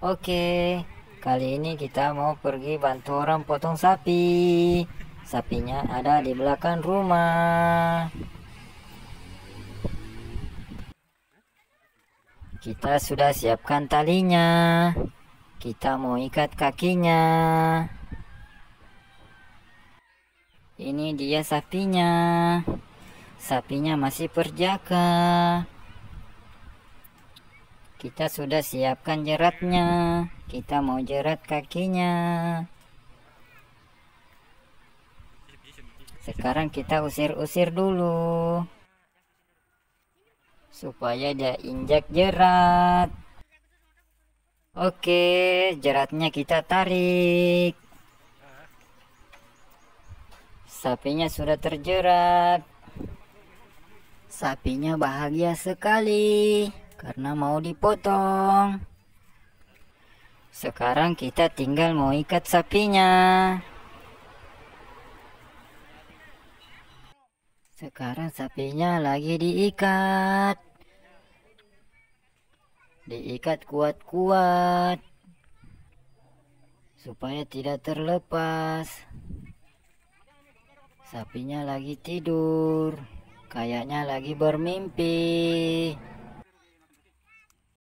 Oke, kali ini kita mau pergi bantu orang potong sapi. Sapinya ada di belakang rumah. Kita sudah siapkan talinya. Kita mau ikat kakinya. Ini dia sapinya. Sapinya masih perjaka. Kita sudah siapkan jeratnya. Kita mau jerat kakinya. Sekarang kita usir-usir dulu. Supaya dia injak jerat. Oke, jeratnya kita tarik. Sapinya sudah terjerat. Sapinya bahagia sekali karena mau dipotong. Sekarang kita tinggal mau ikat sapinya. Sekarang sapinya lagi diikat. Diikat kuat-kuat supaya tidak terlepas. Sapinya lagi tidur, kayaknya lagi bermimpi.